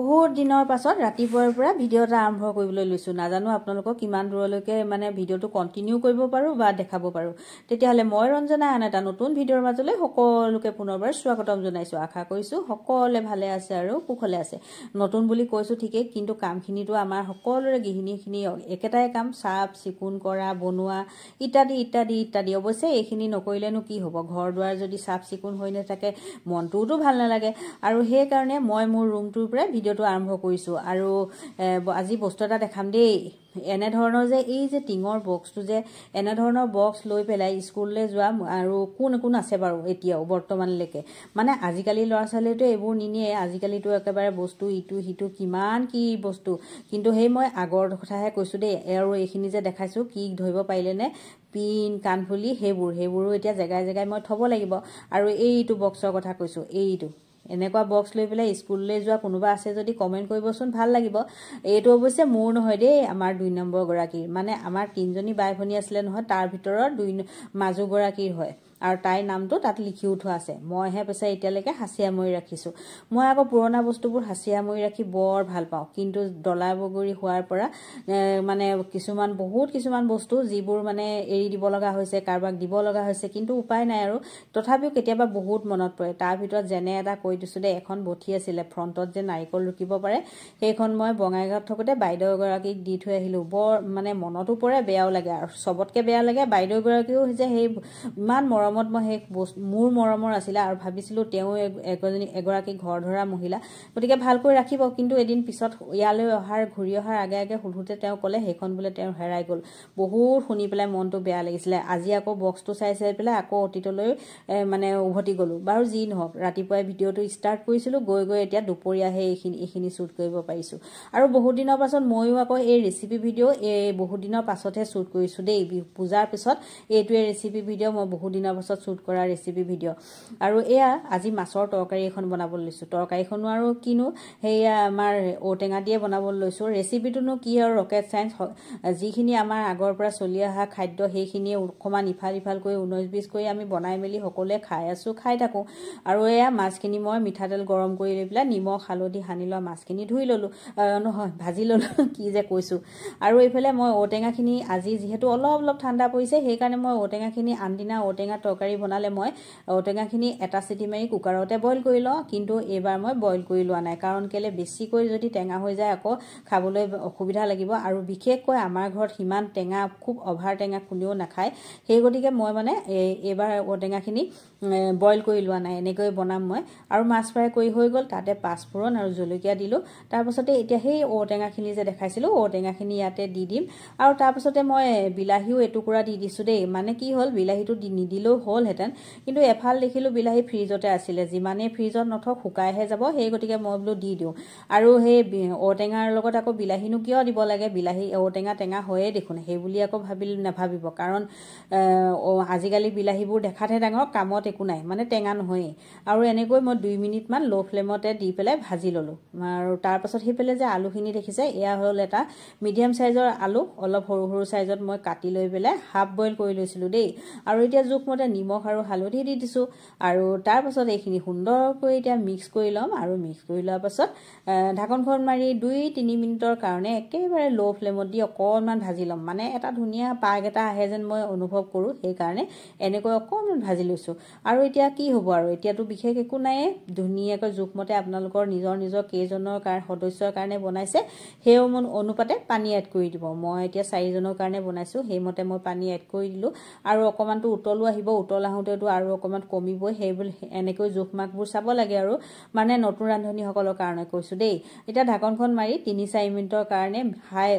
বহুত দিনৰ পাছত ৰাতিপুৱাৰ পৰা ভিডিঅ' এটা আৰম্ভ কৰিবলৈ লৈছোঁ নাজানো আপোনালোকক কিমান দূৰলৈকে মানে ভিডিঅ'টো কণ্টিনিউ কৰিব পাৰোঁ বা দেখাব পাৰোঁ তেতিয়াহ'লে মই ৰঞ্জনাই আন এটা নতুন ভিডিঅ'ৰ মাজলৈ সকলোকে পুনৰবাৰ স্বাগতম জনাইছোঁ আশা কৰিছোঁ সকলোৱে ভালে আছে আৰু সুখলে আছে নতুন বুলি কৈছোঁ ঠিকেই কিন্তু কামখিনিতো আমাৰ সকলোৰে গৃহিণীখিনি একেটাই কাম চাফ চিকুণ কৰা বনোৱা ইত্যাদি ইত্যাদি ইত্যাদি অৱশ্যে এইখিনি নকৰিলেনো কি হ'ব ঘৰ দুৱাৰ যদি চাফ চিকুণ হৈ নাথাকে মনটোওতো ভাল নালাগে আৰু সেইকাৰণে মই মোৰ ৰুমটোৰ পৰাই ভিডিঅ' ভিডিঅ'টো আৰম্ভ কৰিছোঁ আৰু আজি বস্তু এটা দেখাম দেই এনেধৰণৰ যে এই যে টিঙৰ বক্সটো যে এনেধৰণৰ বক্স লৈ পেলাই স্কুললৈ যোৱা আৰু কোন কোন আছে বাৰু এতিয়াও বৰ্তমানলৈকে মানে আজিকালি ল'ৰা ছোৱালীয়েতো এইবোৰ নিনিয়ে আজিকালিতো একেবাৰে বস্তু ইটো সিটো কিমান কি বস্তু কিন্তু সেই মই আগৰ কথাহে কৈছোঁ দেই আৰু এইখিনি যে দেখাইছোঁ কি ধৰিব পাৰিলেনে পিন কাণফুলি সেইবোৰ সেইবোৰো এতিয়া জেগাই জেগাই মই থ'ব লাগিব আৰু এইটো বক্সৰ কথা কৈছোঁ এইটো এনেকুৱা বক্স লৈ পেলাই স্কুললৈ যোৱা কোনোবা আছে যদি কমেণ্ট কৰিবচোন ভাল লাগিব এইটো অৱশ্যে মোৰ নহয় দেই আমাৰ দুই নম্বৰগৰাকীৰ মানে আমাৰ তিনিজনী বাই ভনী আছিলে নহয় তাৰ ভিতৰত দুই মাজুগৰাকীৰ হয় আৰু তাইৰ নামটো তাত লিখিও থোৱা আছে মইহে পিছে এতিয়ালৈকে হাঁচিয়া মৰি ৰাখিছোঁ মই আকৌ পুৰণা বস্তুবোৰ হাঁচিয়া মৰি ৰাখি বৰ ভাল পাওঁ কিন্তু ডলা বগৰী হোৱাৰ পৰা মানে কিছুমান বহুত কিছুমান বস্তু যিবোৰ মানে এৰি দিব লগা হৈছে কাৰোবাক দিব লগা হৈছে কিন্তু উপায় নাই আৰু তথাপিও কেতিয়াবা বহুত মনত পৰে তাৰ ভিতৰত যেনে এটা কৈ দিছোঁ দেই এখন বঠি আছিলে ফ্ৰণ্টত যে নাৰিকল ৰুকিব পাৰে সেইখন মই বঙাইগাঁৱত থাকোঁতে বাইদেউ এগৰাকীক দি থৈ আহিলোঁ বৰ মানে মনতো পৰে বেয়াও লাগে আৰু চবতকৈ বেয়া লাগে বাইদেউগৰাকীও যে সেই ইমান মৰম মৰমত মই সেই বস্তু মোৰ মৰমৰ আছিলে আৰু ভাবিছিলোঁ তেওঁ এজনী এগৰাকী ঘৰ ধৰা মহিলা গতিকে ভালকৈ ৰাখিব কিন্তু এদিন পিছত ইয়ালৈ অহাৰ ঘূৰি অহাৰ আগে আগে সোধোতে তেওঁ ক'লে সেইখন বোলে তেওঁ হেৰাই গ'ল বহুত শুনি পেলাই মনটো বেয়া লাগিছিলে আজি আকৌ বক্সটো চাই চাই পেলাই আকৌ অতীতলৈ মানে উভতি গ'লোঁ বাৰু যি নহওক ৰাতিপুৱাই ভিডিঅ'টো ষ্টাৰ্ট কৰিছিলোঁ গৈ গৈ এতিয়া দুপৰীয়াহে এইখিনি এইখিনি শ্বুট কৰিব পাৰিছোঁ আৰু বহুত দিনৰ পাছত ময়ো আকৌ এই ৰেচিপি ভিডিঅ' এই বহুত দিনৰ পাছতহে শ্বুট কৰিছোঁ দেই পূজাৰ পিছত এইটোৱে ৰেচিপি ভিডিঅ' মই বহুত দিনৰ পাছত শ্বুট কৰা ৰেচিপি ভিডিঅ' আৰু এয়া আজি মাছৰ তৰকাৰী এখন বনাবলৈ লৈছোঁ তৰকাৰীখনো আৰু কিনো সেয়া আমাৰ ঔটেঙা দিয়ে বনাবলৈ লৈছোঁ ৰেচিপিটোনো কি আৰু ৰকেট চাইন্স যিখিনি আমাৰ আগৰ পৰা চলি অহা খাদ্য সেইখিনিয়ে অকণমান ইফাল ইফাল কৰি ঊনৈছ বিছ কৰি আমি বনাই মেলি সকলোৱে খাই আছোঁ খাই থাকোঁ আৰু এয়া মাছখিনি মই মিঠাতেল গৰম কৰি লৈ পেলাই নিমখ হালধি সানি লোৱা মাছখিনি ধুই ললোঁ নহয় ভাজি ললোঁ কি যে কৈছোঁ আৰু এইফালে মই ঔটেঙাখিনি আজি যিহেতু অলপ অলপ ঠাণ্ডা পৰিছে সেইকাৰণে মই ঔটেঙাখিনি আনদিনা ঔটেঙা তৰকাৰী বনালে মই ঔটেঙাখিনি এটা চিটি মাৰি কুকাৰতে বইল কৰি লওঁ কিন্তু এইবাৰ মই বইল কৰি লোৱা নাই কাৰণ কেলৈ বেছিকৈ যদি টেঙা হৈ যায় আকৌ খাবলৈ অসুবিধা লাগিব আৰু বিশেষকৈ আমাৰ ঘৰত সিমান টেঙা খুব অভাৰ টেঙা কোনেও নাখায় সেই গতিকে মই মানে এইবাৰ ঔটেঙাখিনি বইল কৰি লোৱা নাই এনেকৈ বনাম মই আৰু মাছ ফ্ৰাই কৰি হৈ গ'ল তাতে পাঁচফোৰণ আৰু জলকীয়া দিলোঁ তাৰপাছতে এতিয়া সেই ঔটেঙাখিনি যে দেখাইছিলোঁ ঔটেঙাখিনি ইয়াতে দি দিম আৰু তাৰপাছতে মই বিলাহীও এটুকুৰা দি দিছোঁ দেই মানে কি হ'ল বিলাহীটো নিদিলেও হ'লহেঁতেন কিন্তু এফাল দেখিলোঁ বিলাহী ফ্ৰিজতে আছিলে যিমানেই ফ্ৰিজত নথওক শুকাইহে যাব সেই গতিকে মই বোলো দি দিওঁ আৰু সেই ঔটেঙাৰ লগত আকৌ বিলাহীনো কিয় দিব লাগে বিলাহী ঔটেঙা টেঙা হয়েই দেখোন সেইবুলি আকৌ ভাবিল নাভাবিব কাৰণ আজিকালি বিলাহীবোৰ দেখাতহে ডাঙৰ কামত একো নাই মানে টেঙা নহয়েই আৰু এনেকৈ মই দুই মিনিটমান ল' ফ্লেমতে দি পেলাই ভাজি ল'লোঁ আৰু তাৰপাছত সেইফালে যে আলুখিনি দেখিছে এয়া হ'ল এটা মিডিয়াম চাইজৰ আলু অলপ সৰু সৰু চাইজত মই কাটি লৈ পেলাই হাফ বইল কৰি লৈছিলোঁ দেই আৰু এতিয়া জোখমতে আপোনাৰ নিমখ আৰু হালধি দি দিছোঁ আৰু তাৰপাছত এইখিনি সুন্দৰকৈ এতিয়া মিক্স কৰি ল'ম আৰু মিক্স কৰি লোৱাৰ পাছত ঢাকনখন মাৰি দুই তিনি মিনিটৰ কাৰণে একেবাৰে ল' ফ্লেমত দি অকণমান ভাজি ল'ম মানে এটা ধুনীয়া পাগ এটা আহে যেন মই অনুভৱ কৰোঁ সেইকাৰণে এনেকৈ অকণমান ভাজি লৈছোঁ আৰু এতিয়া কি হ'ব আৰু এতিয়াতো বিশেষ একো নাই ধুনীয়াকৈ জোখমতে আপোনালোকৰ নিজৰ নিজৰ কেইজনৰ কাৰণে সদস্যৰ কাৰণে বনাইছে সেই অনুপাতে পানী এড কৰি দিব মই এতিয়া চাৰিজনৰ কাৰণে বনাইছোঁ সেইমতে মই পানী এড কৰি দিলোঁ আৰু অকণমানটো উতলো আহিব উতল আহোঁতেতো আৰু অকণমান কমিবই সেইবুলি এনেকৈ জোখ মাখবোৰ চাব লাগে আৰু মানে নতুন ৰান্ধনীসকলৰ কাৰণে কৈছোঁ দেই এতিয়া ঢাকনখন মাৰি তিনি চাৰি মিনিটৰ কাৰণে হাই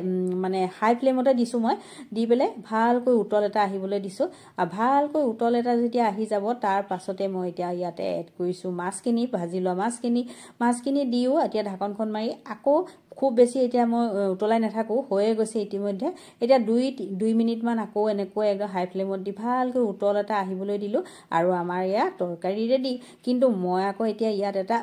মানে হাই ফ্লেমতে দিছোঁ মই দি পেলাই ভালকৈ উতল এটা আহিবলৈ দিছোঁ আৰু ভালকৈ উতল এটা যেতিয়া আহি যাব তাৰ পাছতে মই এতিয়া ইয়াতে এড কৰিছোঁ মাছখিনি ভাজি লোৱা মাছখিনি মাছখিনি দিও এতিয়া ঢাকনখন মাৰি আকৌ খুব বেছি এতিয়া মই উতলাই নাথাকোঁ হৈয়ে গৈছে ইতিমধ্যে এতিয়া দুই দুই মিনিটমান আকৌ এনেকৈ একদম হাই ফ্লেমত দি ভালকৈ উতল এটা আহিবলৈ দিলোঁ আৰু আমাৰ ইয়াত তৰকাৰী ৰেডি কিন্তু মই আকৌ এতিয়া ইয়াত এটা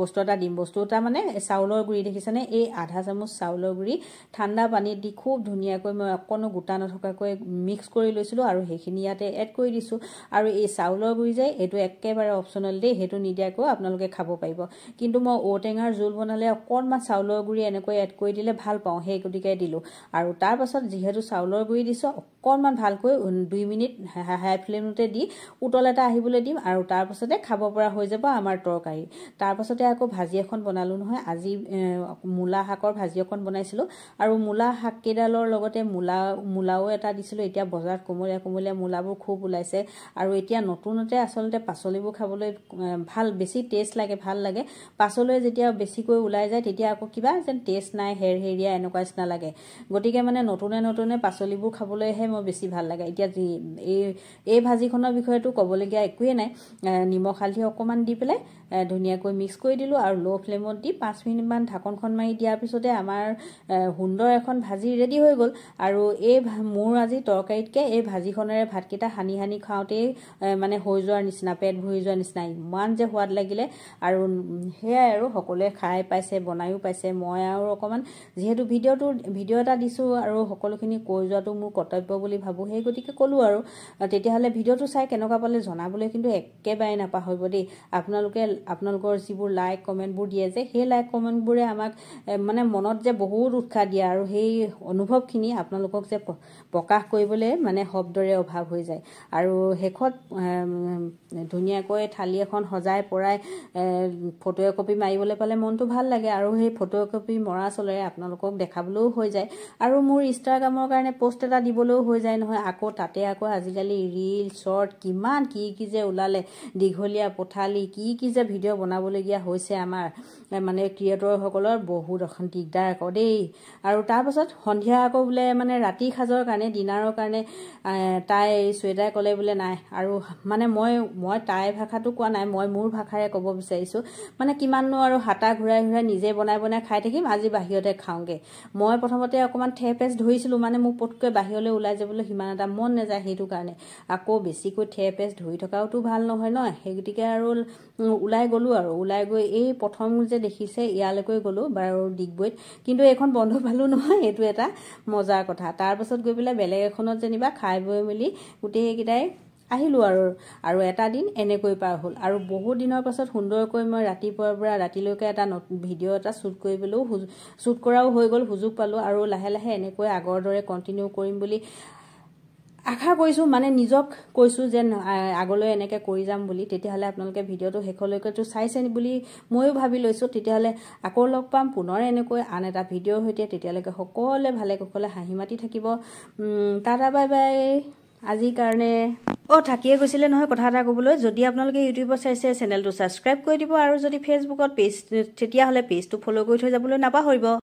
বস্তু এটা দিম বস্তু এটা মানে চাউলৰ গুড়ি দেখিছেনে এই আধা চামুচ চাউলৰ গুড়ি ঠাণ্ডা পানীত দি খুব ধুনীয়াকৈ মই অকণো গোটা নথকাকৈ মিক্স কৰি লৈছিলোঁ আৰু সেইখিনি ইয়াতে এড কৰি দিছোঁ আৰু এই চাউলৰ গুড়ি যে এইটো একেবাৰে অপশ্যনেল দেই সেইটো নিদিয়াকৈও আপোনালোকে খাব পাৰিব কিন্তু মই ঔটেঙাৰ জোল বনালে অকণমান চাউলৰ গুড়ি এনেকৈ এড কৰি দিলে ভাল পাওঁ সেই গতিকে দিলোঁ আৰু তাৰপাছত যিহেতু চাউলৰ গুড়ি দিছোঁ অকণমান ভালকৈ দুই মিনিট হাই ফ্লেমতে দি উতল এটা আহিবলৈ দিম আৰু তাৰপাছতে খাব পৰা হৈ যাব আমাৰ তৰকাৰী তাৰপাছতে আকৌ ভাজি এখন বনালোঁ নহয় আজি মূলা শাকৰ ভাজি এখন বনাইছিলোঁ আৰু মূলা শাককেইডালৰ লগতে মূলা মূলাও এটা দিছিলোঁ এতিয়া বজাৰত কোমলীয়া কোমলীয়া মূলাবোৰ খুব ওলাইছে আৰু এতিয়া নতুনতে আচলতে পাচলিবোৰ খাবলৈ ভাল বেছি টেষ্ট লাগে ভাল লাগে পাচলি যেতিয়া বেছিকৈ ওলাই যায় তেতিয়া আকৌ কিবা যেন টেষ্ট নাই হেৰ হেৰিয়া এনেকুৱা নিচিনা লাগে গতিকে মানে নতুনে নতুনে পাচলিবোৰ খাবলৈহে মই বেছি ভাল লাগে এতিয়া এই এই ভাজিখনৰ বিষয়েতো ক'বলগীয়া একোৱেই নাই নিমখ হালধি অকণমান দি পেলাই ধুনীয়াকৈ মিক্স কৰি দিলোঁ আৰু ল' ফ্লেমত দি পাঁচ মিনিটমান ঢাকনখন মাৰি দিয়াৰ পিছতে আমাৰ সুন্দৰ এখন ভাজি ৰেডি হৈ গ'ল আৰু এই মোৰ আজি তৰকাৰীতকৈ এই ভাজিখনেৰে ভাতকেইটা সানি সানি খাওঁতেই মানে হৈ যোৱাৰ নিচিনা পেট ভৰি যোৱাৰ নিচিনা ইমান যে সোৱাদ লাগিলে আৰু সেয়াই আৰু সকলোৱে খাই পাইছে বনায়ো পাইছে পাইছে মই আৰু অকণমান যিহেতু ভিডিঅ'টো ভিডিঅ' এটা দিছোঁ আৰু সকলোখিনি কৈ যোৱাটো মোৰ কৰ্তব্য বুলি ভাবোঁ সেই গতিকে ক'লোঁ আৰু তেতিয়াহ'লে ভিডিঅ'টো চাই কেনেকুৱা পালে জনাবলৈ কিন্তু একেবাৰে নাপাহৰিব দেই আপোনালোকে আপোনালোকৰ যিবোৰ লাইক কমেণ্টবোৰ দিয়ে যে সেই লাইক কমেণ্টবোৰে আমাক মানে মনত যে বহুত উৎসাহ দিয়ে আৰু সেই অনুভৱখিনি আপোনালোকক যে প্ৰকাশ কৰিবলৈ মানে শব্দৰে অভাৱ হৈ যায় আৰু শেষত ধুনীয়াকৈ থালি এখন সজাই পৰাই ফটো একপি মাৰিবলৈ পালে মনটো ভাল লাগে আৰু সেই ফটোকপি মৰা চলেৰে আপোনালোকক দেখাবলৈও হৈ যায় আৰু মোৰ ইনষ্টাগ্ৰামৰ কাৰণে পষ্ট এটা দিবলৈও হৈ যায় নহয় আকৌ তাতে আকৌ আজিকালি ৰীল শ্বৰ্ট কিমান কি কি যে ওলালে দীঘলীয়া পথালি কি কি যে ভিডিঅ' বনাবলগীয়া হৈছে আমাৰ মানে ক্ৰিয়েটৰসকলৰ বহুত এখন দিগদাৰ আকৌ দেই আৰু তাৰপাছত সন্ধিয়া আকৌ বোলে মানে ৰাতি সাজৰ কাৰণে ডিনাৰৰ কাৰণে তাই চুৱেটাৰ ক'লে বোলে নাই আৰু মানে মই মই তাইৰ ভাষাটো কোৱা নাই মই মোৰ ভাষাৰে ক'ব বিচাৰিছোঁ মানে কিমাননো আৰু হাতা ঘূৰাই ঘূৰাই নিজে বনাব বনাই খাই থাকিম আজি বাহিৰতে খাওঁগে মই প্ৰথমতে অকণমান ঠেৰ পেচ ধৰিছিলোঁ মানে মোক পটকৈ বাহিৰলৈ ওলাই যাবলৈ সিমান এটা মন নাযায় সেইটো কাৰণে আকৌ বেছিকৈ ঠেৰ পেচ ধৰি থকাওতো ভাল নহয় ন সেই গতিকে আৰু ওলাই গ'লোঁ আৰু ওলাই গৈ এই প্ৰথম যে দেখিছে ইয়ালৈকে গ'লোঁ বাৰু ডিগবৈত কিন্তু এইখন বন্ধ পালোঁ নহয় এইটো এটা মজাৰ কথা তাৰপাছত গৈ পেলাই বেলেগ এখনত যেনিবা খাই বৈ মেলি গোটেইকেইটাই আহিলোঁ আৰু আৰু এটা দিন এনেকৈ পাৰ হ'ল আৰু বহুত দিনৰ পাছত সুন্দৰকৈ মই ৰাতিপুৱাৰ পৰা ৰাতিলৈকে এটা নতুন ভিডিঅ' এটা শ্বুট কৰিবলৈও শ্বুট কৰাও হৈ গ'ল সুযোগ পালোঁ আৰু লাহে লাহে এনেকৈ আগৰ দৰে কণ্টিনিউ কৰিম বুলি আশা কৰিছোঁ মানে নিজক কৈছোঁ যে আগলৈ এনেকৈ কৰি যাম বুলি তেতিয়াহ'লে আপোনালোকে ভিডিঅ'টো শেষলৈকেতো চাইছে বুলি ময়ো ভাবি লৈছোঁ তেতিয়াহ'লে আকৌ লগ পাম পুনৰ এনেকৈ আন এটা ভিডিঅ'ৰ সৈতে তেতিয়ালৈকে সকলোৱে ভালে কুশলে হাঁহি মাতি থাকিব টাটা বাই বাই আজিৰ কাৰণে অঁ থাকিয়ে গৈছিলে নহয় কথা এটা ক'বলৈ যদি আপোনালোকে ইউটিউবত চাইছে চেনেলটো ছাবস্ক্ৰাইব কৰি দিব আৰু যদি ফেচবুকত পেজ তেতিয়াহ'লে পেজটো ফ'ল' কৰি থৈ যাবলৈ নাপাহৰিব